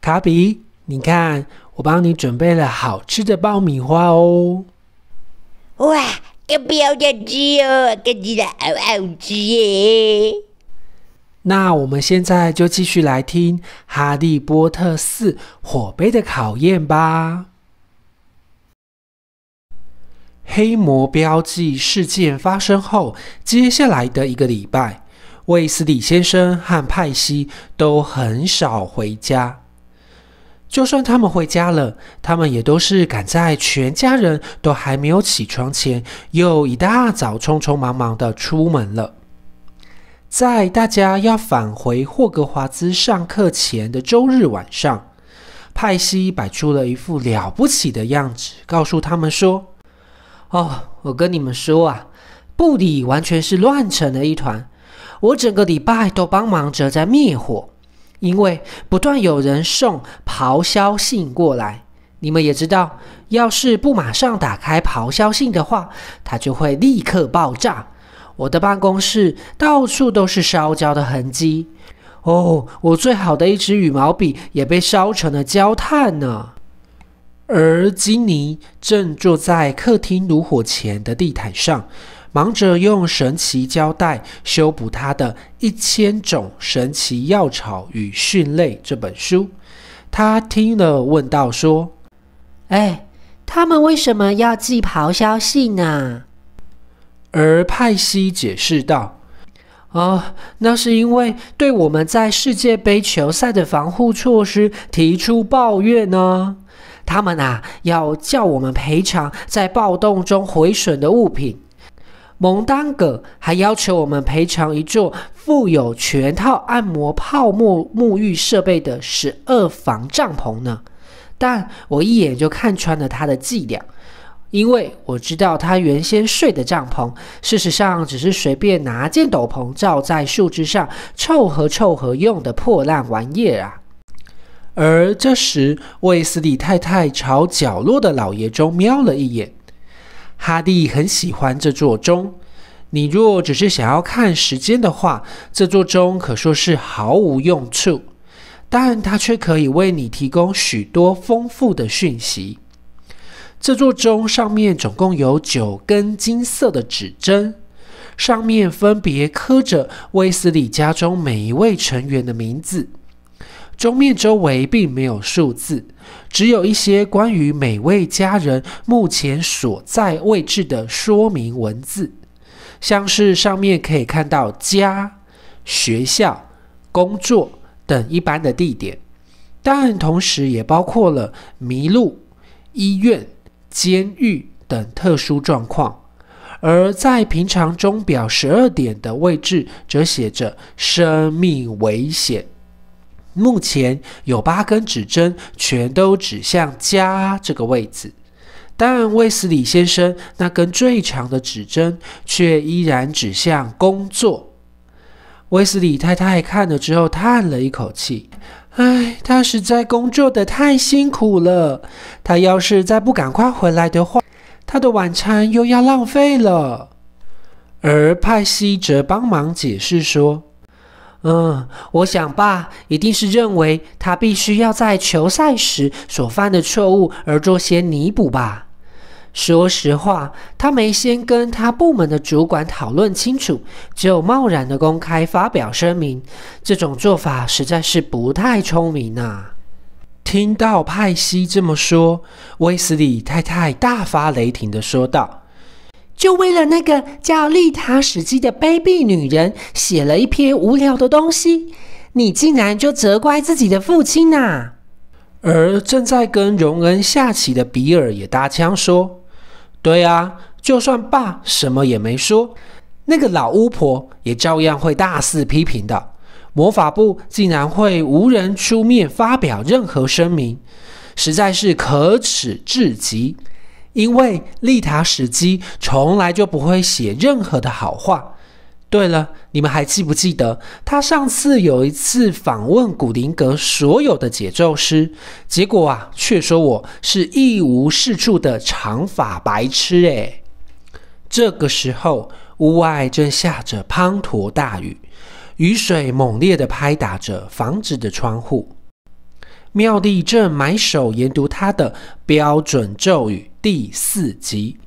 卡比，你看，我帮你准备了好吃的爆米花哦！哇，要不要再吃哦？看起的好好吃耶！那我们现在就继续来听《哈利波特四：火杯的考验》吧。黑魔标记事件发生后，接下来的一个礼拜，威斯理先生和派西都很少回家。就算他们回家了，他们也都是赶在全家人都还没有起床前，又一大早匆匆忙忙的出门了。在大家要返回霍格华兹上课前的周日晚上，派西摆出了一副了不起的样子，告诉他们说：“哦，我跟你们说啊，布里完全是乱成了一团，我整个礼拜都帮忙着在灭火。”因为不断有人送咆哮信过来，你们也知道，要是不马上打开咆哮信的话，它就会立刻爆炸。我的办公室到处都是烧焦的痕迹。哦，我最好的一支羽毛笔也被烧成了焦炭呢。而金妮正坐在客厅炉火前的地毯上。忙着用神奇胶带修补他的《一千种神奇药草与训类》这本书，他听了问道：“说，哎，他们为什么要寄咆哮信呢？”而派西解释道：“啊，那是因为对我们在世界杯球赛的防护措施提出抱怨呢。他们啊，要叫我们赔偿在暴动中毁损的物品。”蒙丹葛还要求我们赔偿一座附有全套按摩泡沫沐浴设备的十二房帐篷呢，但我一眼就看穿了他的伎俩，因为我知道他原先睡的帐篷事实上只是随便拿件斗篷罩在树枝上凑合凑合用的破烂玩意儿啊。而这时，卫斯理太太朝角落的老爷中瞄了一眼。哈蒂很喜欢这座钟。你若只是想要看时间的话，这座钟可说是毫无用处。但它却可以为你提供许多丰富的讯息。这座钟上面总共有九根金色的指针，上面分别刻着威斯里家中每一位成员的名字。钟面周围并没有数字。只有一些关于每位家人目前所在位置的说明文字，像是上面可以看到家、学校、工作等一般的地点，但同时也包括了迷路、医院、监狱等特殊状况。而在平常钟表十二点的位置，则写着“生命危险”。目前有八根指针全都指向家这个位置，但威斯理先生那根最长的指针却依然指向工作。威斯理太太看了之后叹了一口气：“哎，他实在工作的太辛苦了。他要是再不赶快回来的话，他的晚餐又要浪费了。”而派西则帮忙解释说。嗯，我想爸一定是认为他必须要在球赛时所犯的错误而做些弥补吧。说实话，他没先跟他部门的主管讨论清楚，就贸然的公开发表声明，这种做法实在是不太聪明呐。听到派西这么说，威斯理太太大发雷霆的说道。就为了那个叫丽塔·史基的卑鄙女人写了一篇无聊的东西，你竟然就责怪自己的父亲呐？而正在跟荣恩下棋的比尔也搭腔说：“对啊，就算爸什么也没说，那个老巫婆也照样会大肆批评的。魔法部竟然会无人出面发表任何声明，实在是可耻至极。”因为利塔·史基从来就不会写任何的好话。对了，你们还记不记得他上次有一次访问古灵格所有的解咒师，结果啊，却说我是一无是处的长发白痴？诶。这个时候，屋外正下着滂沱大雨，雨水猛烈的拍打着房子的窗户。妙丽正埋首研读他的标准咒语。第四集，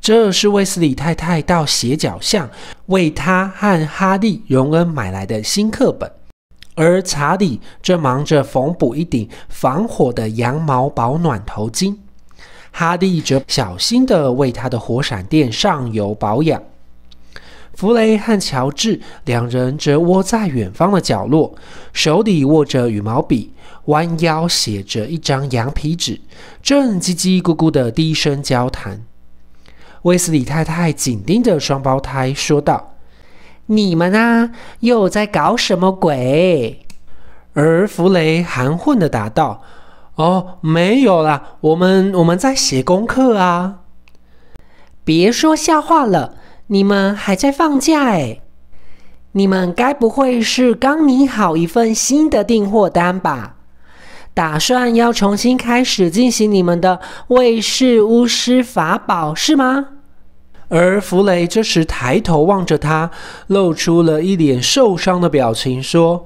这是威斯理太太到斜角巷为他和哈利、荣恩买来的新课本，而查理正忙着缝补一顶防火的羊毛保暖头巾，哈利则小心的为他的火闪电上油保养，弗雷和乔治两人则窝在远方的角落，手里握着羽毛笔。弯腰写着一张羊皮纸，正叽叽咕咕的低声交谈。威斯理太太紧盯着双胞胎，说道：“你们啊，又在搞什么鬼？”而弗雷含混的答道：“哦，没有啦，我们我们在写功课啊。”“别说笑话了，你们还在放假？哎，你们该不会是刚拟好一份新的订货单吧？”打算要重新开始进行你们的卫士巫师法宝是吗？而弗雷这时抬头望着他，露出了一脸受伤的表情，说：“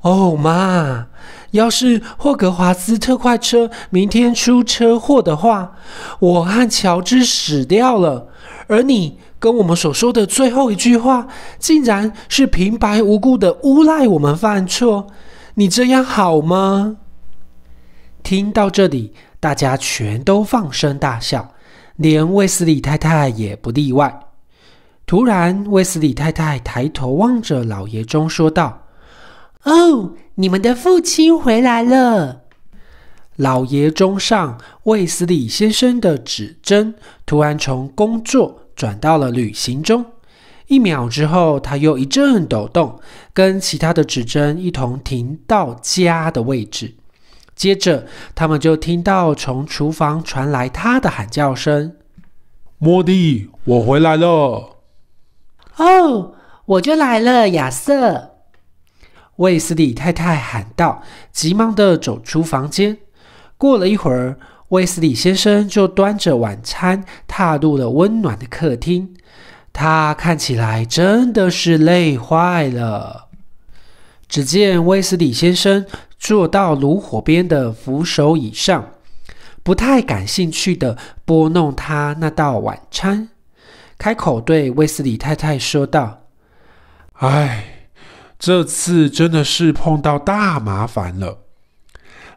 哦妈，要是霍格华斯特快车明天出车祸的话，我和乔治死掉了。而你跟我们所说的最后一句话，竟然是平白无故的诬赖我们犯错。你这样好吗？”听到这里，大家全都放声大笑，连威斯理太太也不例外。突然，威斯理太太抬头望着老爷钟，说道：“哦，你们的父亲回来了。”老爷钟上，威斯理先生的指针突然从工作转到了旅行中。一秒之后，他又一阵抖动，跟其他的指针一同停到家的位置。接着，他们就听到从厨房传来他的喊叫声：“莫蒂，我回来了！”“哦，我就来了，亚瑟。”威斯理太太喊道，急忙地走出房间。过了一会儿，威斯理先生就端着晚餐踏入了温暖的客厅。他看起来真的是累坏了。只见威斯理先生。坐到炉火边的扶手椅上，不太感兴趣的拨弄他那道晚餐，开口对威斯理太太说道：“哎，这次真的是碰到大麻烦了。”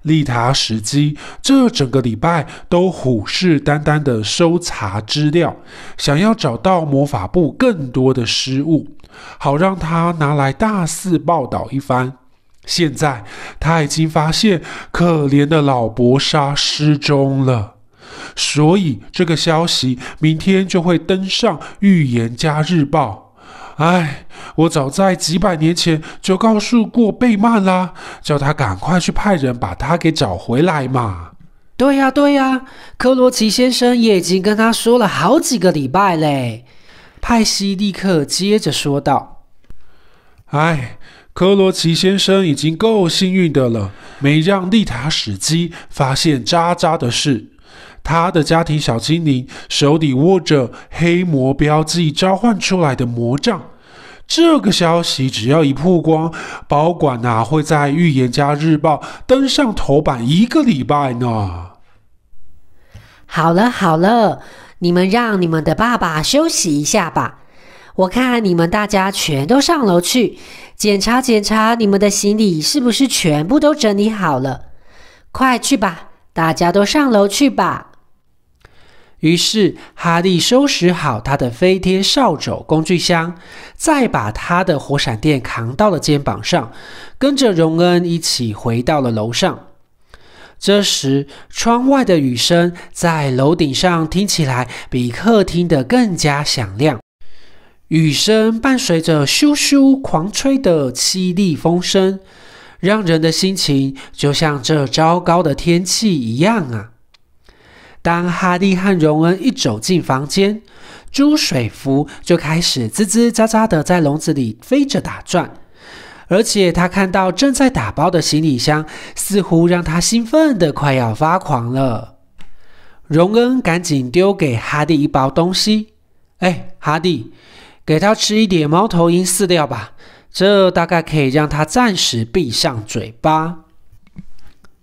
丽塔·史基这整个礼拜都虎视眈眈的搜查资料，想要找到魔法部更多的失误，好让他拿来大肆报道一番。现在他已经发现可怜的老博莎失踪了，所以这个消息明天就会登上《预言家日报》。唉，我早在几百年前就告诉过贝曼啦，叫他赶快去派人把他给找回来嘛。对呀，对呀，科罗奇先生也已经跟他说了好几个礼拜嘞。派西立刻接着说道：“哎。”科罗奇先生已经够幸运的了，没让丽塔史基发现渣渣的事。他的家庭小精灵手里握着黑魔标记召唤出来的魔杖，这个消息只要一曝光，保管啊、会在《预言家日报》登上头版一个礼拜呢。好了好了，你们让你们的爸爸休息一下吧。我看你们大家全都上楼去检查检查，你们的行李是不是全部都整理好了？快去吧，大家都上楼去吧。于是哈利收拾好他的飞天扫帚工具箱，再把他的火闪电扛到了肩膀上，跟着荣恩一起回到了楼上。这时，窗外的雨声在楼顶上听起来比客厅的更加响亮。雨声伴随着咻咻狂吹的凄厉风声，让人的心情就像这糟糕的天气一样啊！当哈蒂和荣恩一走进房间，朱水夫就开始吱吱喳喳的在笼子里飞着打转，而且他看到正在打包的行李箱，似乎让他兴奋的快要发狂了。荣恩赶紧丢给哈蒂一包东西，哎，哈蒂。给它吃一点猫头鹰饲料吧，这大概可以让它暂时闭上嘴巴。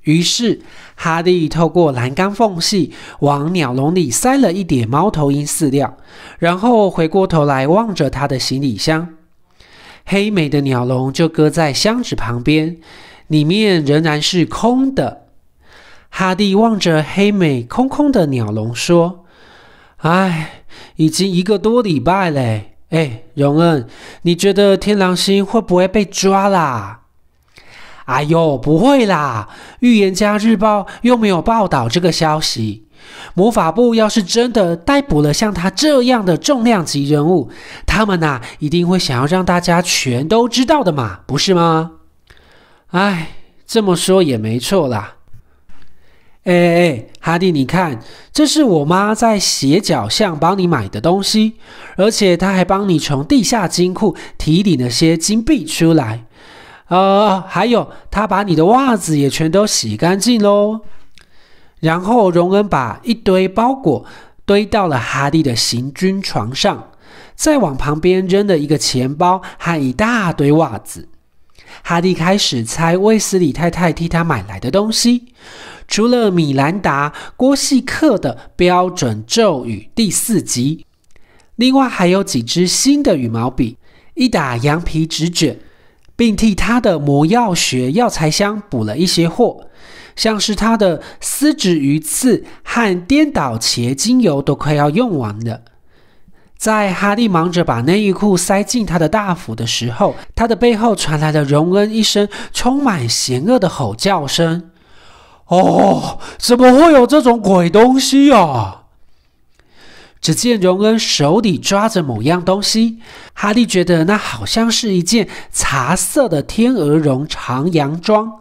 于是，哈蒂透过栏杆缝隙往鸟笼里塞了一点猫头鹰饲料，然后回过头来望着他的行李箱。黑美的鸟笼就搁在箱子旁边，里面仍然是空的。哈蒂望着黑美空空的鸟笼说：“唉，已经一个多礼拜嘞。”哎，荣恩，你觉得天狼星会不会被抓啦？哎呦，不会啦！预言家日报又没有报道这个消息。魔法部要是真的逮捕了像他这样的重量级人物，他们呐一定会想要让大家全都知道的嘛，不是吗？哎，这么说也没错啦。哎哎哈蒂，你看，这是我妈在斜角巷帮你买的东西，而且她还帮你从地下金库提领了些金币出来。呃，还有，她把你的袜子也全都洗干净喽。然后，荣恩把一堆包裹堆到了哈蒂的行军床上，再往旁边扔了一个钱包和一大堆袜子。哈蒂开始猜威斯理太太替他买来的东西。除了米兰达·郭细克的标准咒语第四集，另外还有几支新的羽毛笔、一打羊皮纸卷，并替他的魔药学药材箱补了一些货，像是他的丝质鱼刺和颠倒茄精油都快要用完了。在哈利忙着把内衣裤塞进他的大腹的时候，他的背后传来了荣恩一声充满邪恶的吼叫声。哦，怎么会有这种鬼东西啊？只见荣恩手里抓着某样东西，哈利觉得那好像是一件茶色的天鹅绒长洋装，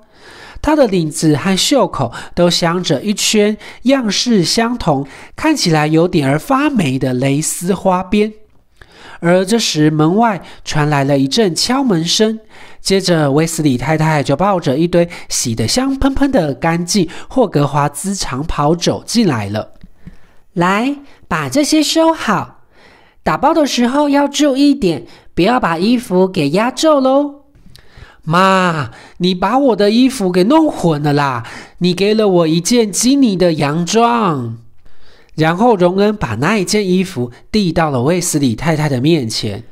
它的领子和袖口都镶着一圈样式相同、看起来有点儿发霉的蕾丝花边。而这时，门外传来了一阵敲门声。接着，威斯理太太就抱着一堆洗得香喷喷的干净霍格华兹长袍走进来了。来，把这些收好。打包的时候要注意点，不要把衣服给压皱喽。妈，你把我的衣服给弄混了啦！你给了我一件基尼的洋装。然后，荣恩把那一件衣服递到了卫斯理太太的面前。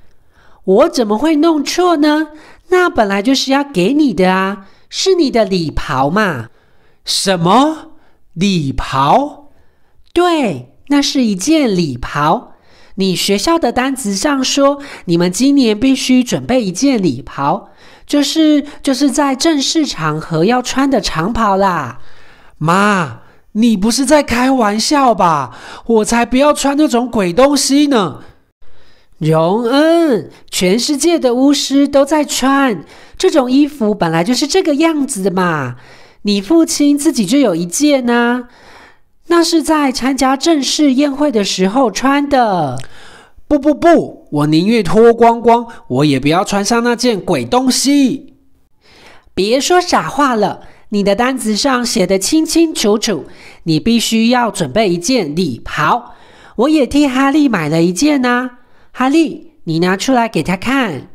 我怎么会弄错呢？那本来就是要给你的啊，是你的礼袍嘛。什么礼袍？对，那是一件礼袍。你学校的单子上说，你们今年必须准备一件礼袍，就是就是在正式场合要穿的长袍啦。妈。你不是在开玩笑吧？我才不要穿那种鬼东西呢！荣恩，全世界的巫师都在穿这种衣服，本来就是这个样子的嘛。你父亲自己就有一件呢，那是在参加正式宴会的时候穿的。不不不，我宁愿脱光光，我也不要穿上那件鬼东西。别说傻话了。你的单子上写的清清楚楚，你必须要准备一件礼袍。我也替哈利买了一件呢。哈利，你拿出来给他看。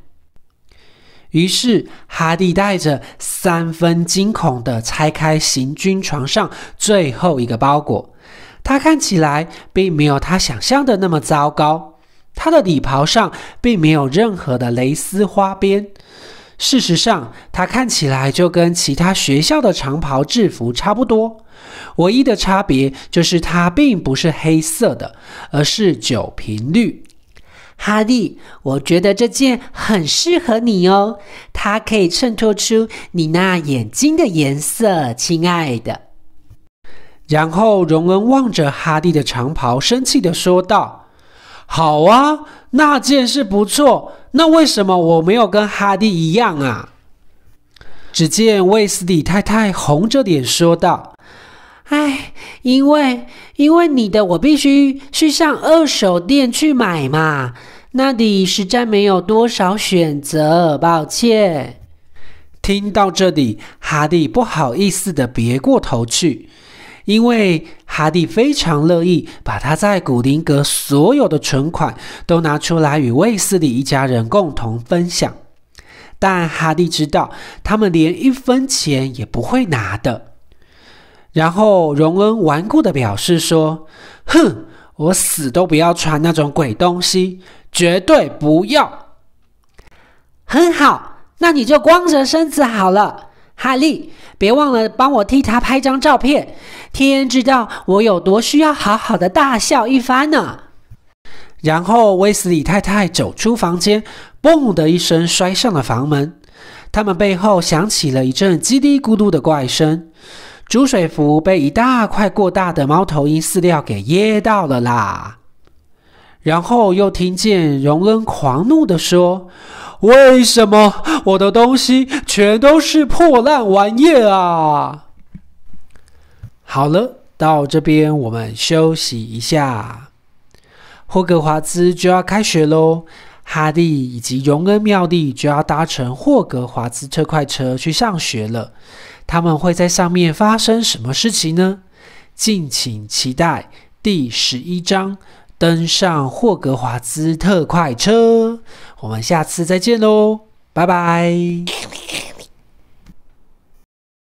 于是哈利带着三分惊恐的拆开行军床上最后一个包裹。他看起来并没有他想象的那么糟糕。他的礼袍上并没有任何的蕾丝花边。事实上，它看起来就跟其他学校的长袍制服差不多，唯一的差别就是它并不是黑色的，而是酒瓶绿。哈利，我觉得这件很适合你哦，它可以衬托出你那眼睛的颜色，亲爱的。然后，荣恩望着哈利的长袍，生气地说道：“好啊。”那件事不错，那为什么我没有跟哈迪一样啊？只见威斯理太太红着脸说道：“哎，因为因为你的我必须去上二手店去买嘛，那里实在没有多少选择，抱歉。”听到这里，哈迪不好意思的别过头去，因为。哈蒂非常乐意把他在古灵阁所有的存款都拿出来与卫斯理一家人共同分享，但哈蒂知道他们连一分钱也不会拿的。然后，荣恩顽固的表示说：“哼，我死都不要穿那种鬼东西，绝对不要。”很好，那你就光着身子好了。哈利，别忘了帮我替他拍张照片。天知道我有多需要好好的大笑一番呢！然后威斯里太太走出房间，嘣的一声摔上了房门。他们背后响起了一阵叽里咕噜的怪声，煮水壶被一大块过大的猫头鹰饲料给噎到了啦。然后又听见荣恩狂怒的说。为什么我的东西全都是破烂玩意啊？好了，到这边我们休息一下。霍格华兹就要开学喽，哈利以及荣恩、妙丽就要搭乘霍格华兹特快车去上学了。他们会在上面发生什么事情呢？敬请期待第十一章。登上霍格华兹特快车，我们下次再见喽，拜拜。